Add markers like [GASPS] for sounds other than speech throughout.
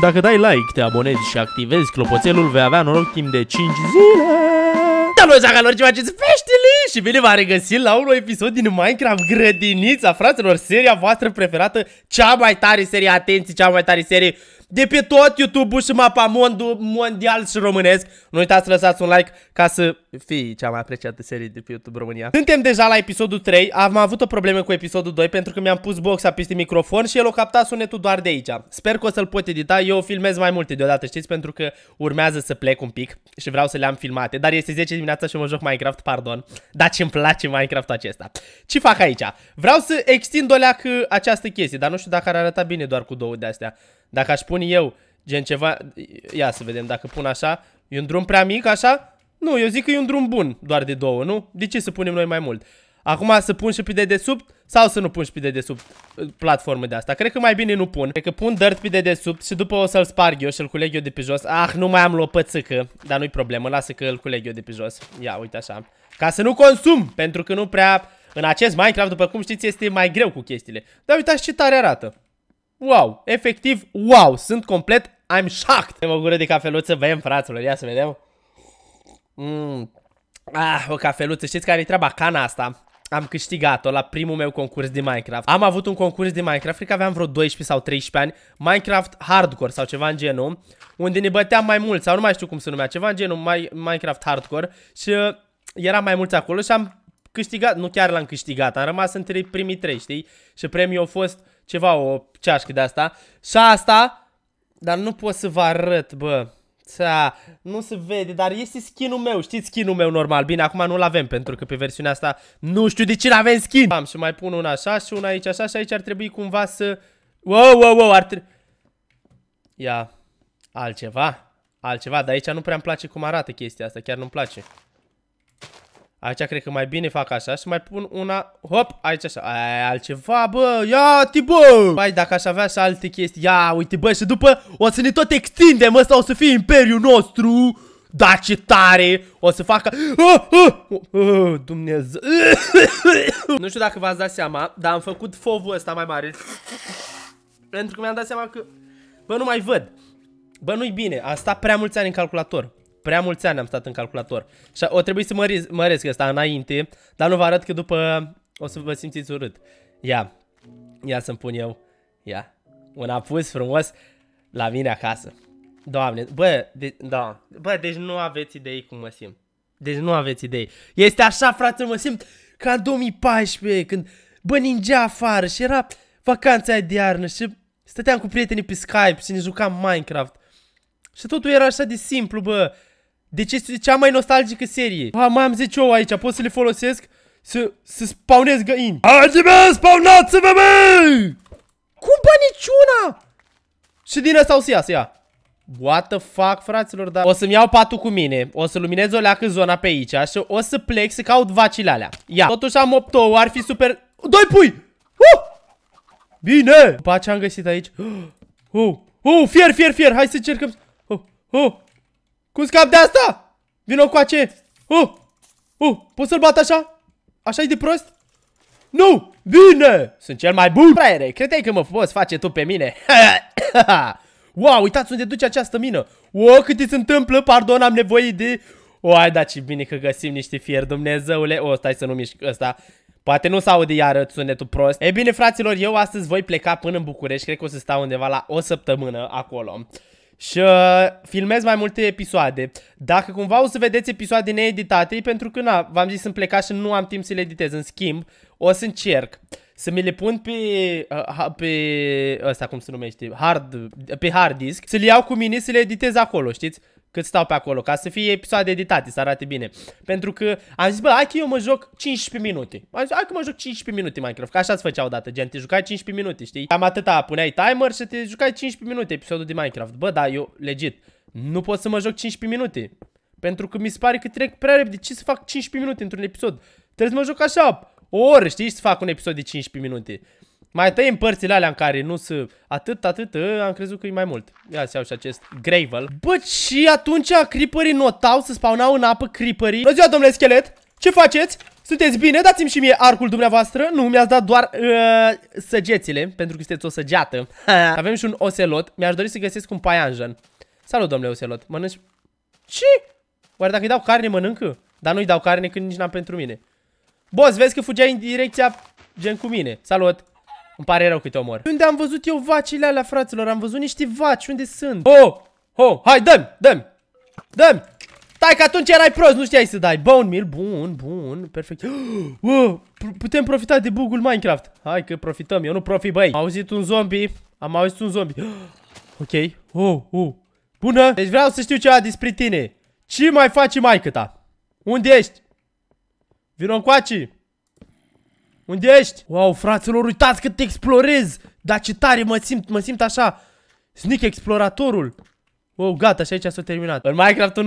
Dacă dai like, te abonezi și activezi clopoțelul, vei avea noroc timp de 5 zile. Salut, zagalor, ce faceți peștele? Și bine v-a regăsit la un nou episod din Minecraft Grădinița, fraților, seria voastră preferată, cea mai tare serie, atenție, cea mai tare serie de pe tot YouTube-ul și mapa mondul mondial și românesc. Nu uitați să lăsați un like ca să fii cea mai apreciată serie de pe YouTube România. Suntem deja la episodul 3, am avut o problemă cu episodul 2 pentru că mi-am pus boxa peste microfon și el o capta sunetul doar de aici. Sper că o să-l pot edita, eu filmez mai multe deodată, știți, pentru că urmează să plec un pic și vreau să le-am filmate. Dar este 10 dimineața și mă joc Minecraft, pardon, dar ce-mi place Minecraft acesta. Ce fac aici? Vreau să extind o leac uh, această chestie, dar nu știu dacă ar arăta bine doar cu două de-astea. Dacă aș pune eu gen ceva... Ia să vedem dacă pun așa. E un drum prea mic așa? Nu, eu zic că e un drum bun doar de două, nu? De ce să punem noi mai mult? Acum să pun și pe dedesubt sau să nu pun și pe dedesubt uh, platformă de asta? Cred că mai bine nu pun. Cred că pun dirt pe dedesubt și după o să-l sparg eu și îl culeg eu de pe jos. Ah, nu mai am lopățâcă, dar nu-i problemă, lasă că îl culeg eu de pe jos. Ia, uite așa. Ca să nu consum, pentru că nu prea... În acest Minecraft, după cum știți, este mai greu cu chestiile. Dar uitați ce tare arată wow, efectiv, wow, sunt complet, I'm shocked. O gură de cafeluță, băiem, fraților, ia să vedem. Mm. Ah, o cafeluță, știți care e treaba? Cana asta am câștigat-o la primul meu concurs de Minecraft. Am avut un concurs de Minecraft, cred că aveam vreo 12 sau 13 ani, Minecraft Hardcore sau ceva în genul, unde ne băteam mai mult sau nu mai știu cum se numea, ceva în genul mai, Minecraft Hardcore și uh, eram mai mulți acolo și am câștigat, nu chiar l-am câștigat, am rămas între primii trei, știi? Și premiul a fost ceva, o ceașcă de asta. Și asta, dar nu pot să vă arăt, bă. Ta, nu se vede, dar este skin meu, știți skin meu normal. Bine, acum nu-l avem, pentru că pe versiunea asta nu știu de ce avem skin. Am și mai pun una așa și una aici așa și aici ar trebui cumva să... Wow, wow, wow, ar tre... Ia, altceva, altceva, dar aici nu prea-mi place cum arată chestia asta, chiar nu-mi place. Aici cred că mai bine fac așa, să mai pun una, hop, aici așa, aia altceva, bă, ia-te, bă! Bai, dacă aș avea să alte chestii, ia, uite, bă, și după o să ne tot extindem, ăsta o să fie imperiul nostru! Da, ce tare! O să facă... Oh, oh, oh, Dumnezeu! [COUGHS] nu știu dacă v-ați dat seama, dar am făcut fovul ăsta mai mare. Pentru că mi-am dat seama că... Bă, nu mai văd. Bă, nu-i bine. A stat prea mulți ani în calculator. Prea mulți ani am stat în calculator. Și o trebuie să măresc, măresc asta înainte, dar nu vă arăt că după o să vă simțiți urât. Ia, ia să-mi pun eu. Ia, un apus frumos la mine acasă. Doamne, bă, de, da. bă, deci nu aveți idei cum mă simt. Deci nu aveți idei. Este așa, frate, mă simt ca în 2014, când, bă, ningea afară și era vacanța de iarnă și stăteam cu prietenii pe Skype și ne jucam Minecraft. Și totul era așa de simplu, bă. Deci este cea mai nostalgică serie. Ha, mai am 10 ouă aici, pot să le folosesc să, să spawnez găini. Haide bă, spawnați-vă bă! Cum bă, niciuna? Și din ăsta o să să ia. What the fuck, fraților, dar... O să-mi iau patul cu mine, o să luminez o leacă zona pe aici și o să plec să caut vacile alea. Ia, totuși am 8 ouă, ar fi super... Doi pui! Uh! Bine! Pa, ce am găsit aici... [GASPS] Oh, oh, fier, fier, fier, hai să încercăm... Oh, oh, cum scap de asta? Vino cu ace. Uh! Oh, uh! Oh, Pot să-l bat așa? așa e de prost? Nu! Bine! Sunt cel mai bun! Fraiere, credeai că mă poți face tu pe mine? [COUGHS] wow, uitați unde duce această mină! Wow, cât se întâmplă! Pardon, am nevoie de... ai da, ce bine că găsim niște fier, Dumnezeule! O, stai să nu mișc ăsta... Poate nu s-aude iară sunetul prost. E bine, fraților, eu astăzi voi pleca până în București. Cred că o să stau undeva la o săptămână acolo și uh, filmez mai multe episoade. Dacă cumva o să vedeți episoade needitate, pentru că, na, v-am zis, sunt plecat și nu am timp să le editez. În schimb, o să încerc să mi le pun pe, uh, pe ăsta, cum se numește, hard, pe hard disk, să le iau cu mine să le editez acolo, știți? cât stau pe acolo, ca să fie episoade editate, să arate bine. Pentru că am zis, bă, hai că eu mă joc 15 minute. Am zis, hai că mă joc 15 minute Minecraft, că așa se făcea odată, gen, te jucai 15 minute, știi? Cam atâta, puneai timer și te jucai 15 minute episodul de Minecraft. Bă, da, eu, legit, nu pot să mă joc 15 minute. Pentru că mi se pare că trec prea repede, ce să fac 15 minute într-un episod? Trebuie să mă joc așa, o oră, știi, să fac un episod de 15 minute. Mai tăiem părțile alea în care nu sunt atât, atât, ă, am crezut că e mai mult. Ia să iau și acest gravel. Bă, și atunci creeperii notau să spawnau în apă creeperii. Bună ziua, domnule schelet! Ce faceți? Sunteți bine? Dați-mi și mie arcul dumneavoastră. Nu, mi-ați dat doar uh, săgețile, pentru că sunteți o săgeată. [LAUGHS] Avem și un oselot. Mi-aș dori să găsesc un paianjen. Salut, domnule oselot. Mănânci... Ce? Oare dacă îi dau carne, mănâncă? Dar nu-i dau carne când nici n-am pentru mine. Boss, vezi că fugea în direcția gen cu mine. Salut! Îmi pare rău că te omor. Unde am văzut eu vacile alea, fraților? Am văzut niște vaci. Unde sunt? Oh! Oh! Hai, dăm, dăm, dăm. Tai că atunci erai prost, nu știai să dai Bone meal, bun, bun, perfect [GASPS] oh, Putem profita de bugul Minecraft Hai că profităm, eu nu profi, băi Am auzit un zombie, am auzit un zombie [GASPS] Ok, oh, oh Bună, deci vreau să știu ceva despre tine Ce mai faci, maică ta? Unde ești? Vino cu acii. Unde ești? Wow, fraților, uitați cât te explorez! Dar ce tare mă simt, mă simt așa! Sneak exploratorul! Wow, gata, și aici s-a terminat. În Minecraft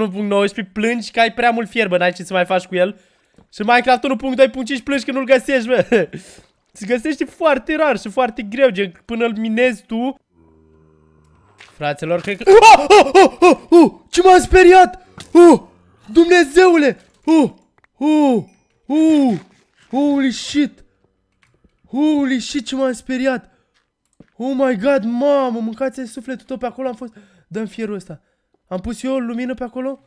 1.19 plângi că ai prea mult fierbă. n-ai ce să mai faci cu el. Și în Minecraft 1.2.5 plângi că nu-l găsești, bă. Se [LAUGHS] găsește foarte rar și foarte greu, gen, până îl minezi tu. Fraților, cred că... Oh, oh, oh, oh, oh, ce m-am speriat! Oh, Dumnezeule! Oh, oh, oh, holy shit! Holy shit, ce m-am speriat! Oh my god, mamă, mâncați sufletul tot pe acolo am fost... dă fierul ăsta. Am pus eu lumină pe acolo?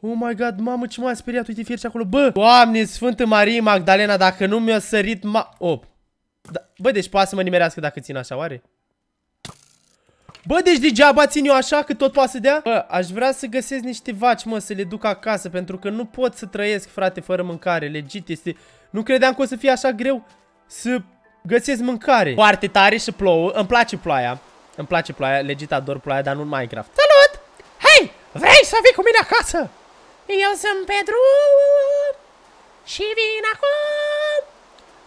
Oh my god, mamă, ce m am speriat, uite fier acolo, bă! Doamne, Sfântă Marie Magdalena, dacă nu mi-a sărit ma... Op. Da, bă, deci poate să mă nimerească dacă țin așa, oare? Bă, deci degeaba țin eu așa, că tot poate să dea? Bă, aș vrea să găsesc niște vaci, mă, să le duc acasă, pentru că nu pot să trăiesc, frate, fără mâncare, legit, este... Nu credeam că o să fie așa greu să Găsesc mâncare. Foarte tare și plouă. Îmi place ploaia. Îmi place ploaia. Legit ador ploaia, dar nu în Minecraft. Salut! Hei! Vrei să vii cu mine acasă? Eu sunt Pedro și vin acum.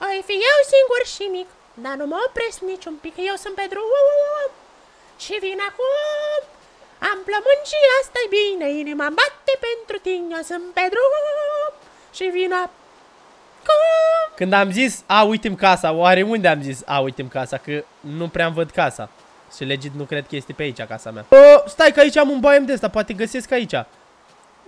Ai fi eu singur și mic, dar nu mă opresc niciun pic. Eu sunt Pedro și vin acum. Am plămâni și asta-i bine, inima bate pentru tine. Eu sunt Pedro și vin acum. Când am zis, a, uite-mi casa, oare unde am zis, a, uite-mi casa, că nu prea văd casa. Și legit nu cred că este pe aici casa mea. O, păi, stai că aici am un baiem de ăsta, poate găsesc aici.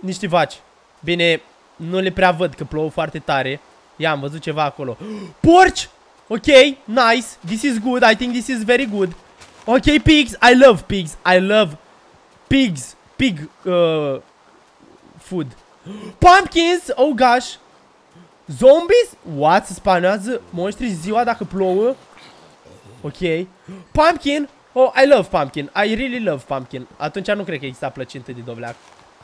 Niște vaci. Bine, nu le prea văd că plouă foarte tare. Ia, am văzut ceva acolo. [GASPS] Porci! Ok, nice. This is good. I think this is very good. Ok, pigs. I love pigs. I love pigs. Pig uh, food. [GASPS] Pumpkins! Oh gosh! Zombies? What? Se spanează monștri ziua dacă plouă? Ok. Pumpkin! Oh, I love pumpkin. I really love pumpkin. Atunci nu cred că exista plăcintă de dovleac.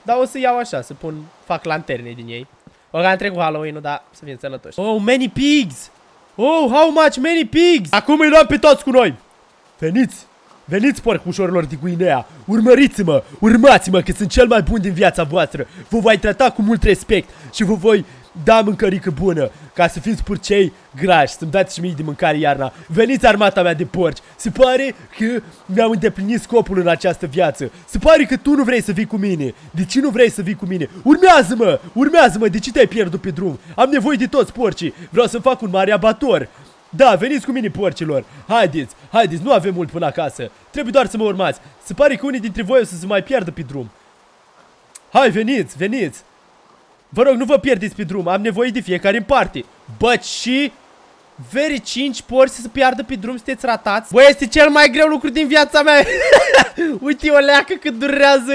Dar o să iau așa, să pun, fac lanterne din ei. O am trecut Halloween-ul, dar să fim sănătoși. Oh, many pigs! Oh, how much many pigs! Acum îi luăm pe toți cu noi! Veniți! Veniți, porcușorilor din Guinea! Urmăriți-mă! Urmați-mă că sunt cel mai bun din viața voastră! Vă voi trata cu mult respect și vă voi da mâncărică bună, ca să fiți purcei grași, să-mi dați și mie de mâncare iarna. Veniți armata mea de porci, se pare că mi-am îndeplinit scopul în această viață. Se pare că tu nu vrei să vii cu mine. De ce nu vrei să vii cu mine? Urmează-mă, urmează-mă, de ce te-ai pierdut pe drum? Am nevoie de toți porcii, vreau să fac un mare abator. Da, veniți cu mine porcilor! Haideți, haideți, nu avem mult până acasă! Trebuie doar să mă urmați! Se pare că unii dintre voi o să se mai pierdă pe drum! Hai, veniți, veniți! Vă rog, nu vă pierdeți pe drum, am nevoie de fiecare în parte. Bă, și... Veri 5 porți să se piardă pe drum, sunteți ratați. Bă, este cel mai greu lucru din viața mea. [LAUGHS] Uite o leacă cât durează.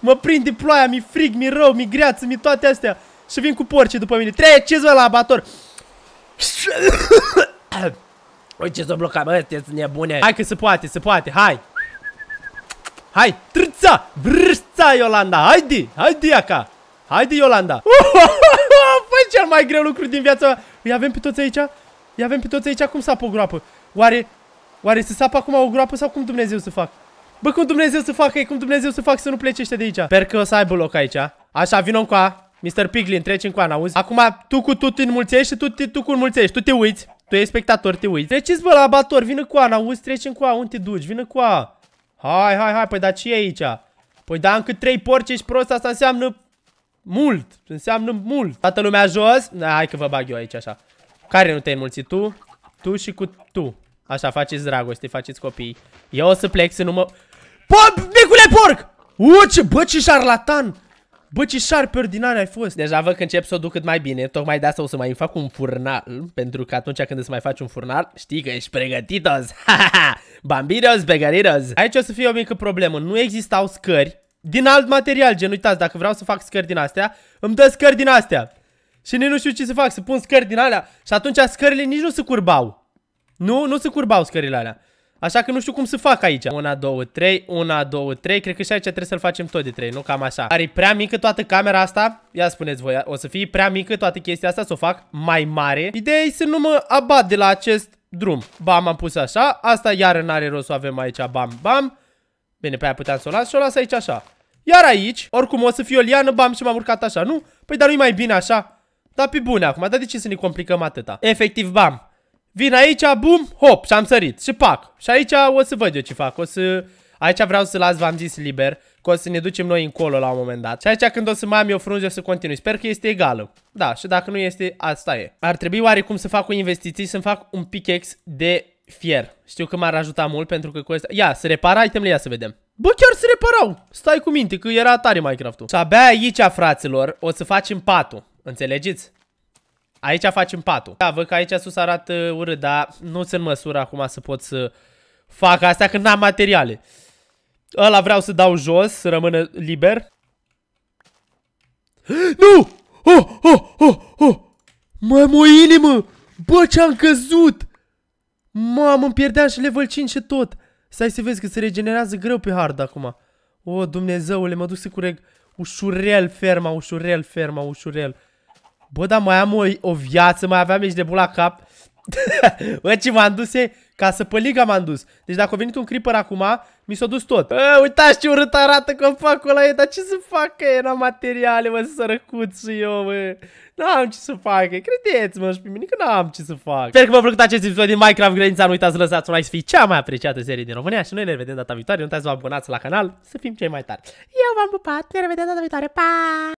Mă prinde ploaia, mi frig, mi rău, mi greață, mi toate astea. Și vin cu porci după mine. Treceți vă la abator. [COUGHS] Uite ce s-a blocat, mă, sunteți nebune. Hai că se poate, se poate, hai. Hai, trâța, vrâța, Iolanda, haide, haide, aca. Haide, Iolanda! [LAUGHS] Păi cel mai greu lucru din viața Îi avem pe toți aici? Îi avem pe toți aici? Cum sapă o groapă? Oare... Oare să sapă acum o groapă sau cum Dumnezeu să fac? Bă, cum Dumnezeu să facă? cum Dumnezeu să fac să nu plece ăștia de aici? Sper că o să aibă loc aici. Așa, vină cu a. Mr. Piglin, treci încoa, n-auzi? Acum tu cu tu te înmulțești și tu, te, tu cu înmulțești. Tu te uiți. Tu ești spectator, te uiți. Treceți, bă, la abator. Vină cu a, n-auzi? Treci încoa. Unde te duci? Vină cu a. Hai, hai, hai. Păi, dar ce e aici? Păi, da, încă trei porci ești prost. Asta înseamnă mult. Înseamnă mult. Toată lumea jos. Da, hai că vă bag eu aici așa. Care nu te-ai mulțit Tu? Tu și cu tu. Așa, faceți dragoste, faceți copii. Eu o să plec să nu mă... Bă, micule porc! U, ce, bă, ce șarlatan! Bă, ce șarpe ordinare ai fost! Deja văd că încep să o duc cât mai bine. Tocmai de asta o să mai fac un furnal. Pentru că atunci când îți mai faci un furnal, știi că ești pregătitos. [LAUGHS] Bambiros, begariros. Aici o să fie o mică problemă. Nu existau scări din alt material, gen, uitați, dacă vreau să fac scări din astea, îmi dă scări din astea. Și nici nu știu ce să fac, să pun scări din alea și atunci scările nici nu se curbau. Nu, nu se curbau scările alea. Așa că nu știu cum să fac aici. Una, două, trei, una, două, trei. Cred că și aici trebuie să-l facem tot de trei, nu? Cam așa. e prea mică toată camera asta? Ia spuneți voi, o să fie prea mică toată chestia asta, să o fac mai mare. Ideea e să nu mă abat de la acest drum. Bam, am pus așa. Asta iar n-are rost să avem aici bam, bam. Bine, pe aia puteam să o las și o las aici așa. Iar aici, oricum o să fie o liană, bam și m-am urcat așa, nu? Păi dar nu-i mai bine așa? Dar pe bune acum, dar de ce să ne complicăm atâta? Efectiv, bam. Vin aici, bum, hop, și am sărit. Și pac. Și aici o să văd eu ce fac. O să... Aici vreau să las, v-am zis, liber, că o să ne ducem noi încolo la un moment dat. Și aici când o să mai am eu frunze, o să continui. Sper că este egală. Da, și dacă nu este, asta e. Ar trebui oarecum să fac o investiție, să-mi fac un pickaxe de fier. Știu că m-ar ajuta mult pentru că cu asta... Ia, să repara itemele, ia să vedem. Bă, chiar se reparau. Stai cu minte, că era tare Minecraft-ul. Și abia aici, fraților, o să facem patul. Înțelegeți? Aici facem patul. Da, văd că aici sus arată uh, urât, dar nu sunt măsură acum să pot să fac asta când n-am materiale. Ăla vreau să dau jos, să rămână liber. [GASPS] Nu! Oh, oh, oh, oh! Mă, o inimă! Bă, ce-am căzut! Mamă, îmi pierdeam și level 5 și tot. Stai să vezi că se regenerează greu pe hard acum. O, Dumnezeule, mă duc să cureg ușurel ferma, ușurel ferma, ușurel. Bă, dar mai am o, o viață, mai aveam ești de bula cap. [LAUGHS] Bă, ce m-am dus, ei? Ca să pe liga m-am dus. Deci dacă a venit un creeper acum, mi s-a dus tot. A, uitați ce urât arată fac ăla e, dar ce să facă e? N-am materiale, mă, și eu, mă. N-am ce să fac, credeți-mă și pe mine că n-am ce să fac. Sper că v-a plăcut acest episod din Minecraft Grădința, nu uitați să lăsați un like să fii cea mai apreciată serie din România și noi ne revedem data viitoare, nu uitați să vă abonați la canal, să fim cei mai tari. Eu v-am pupat, ne revedem data viitoare, pa!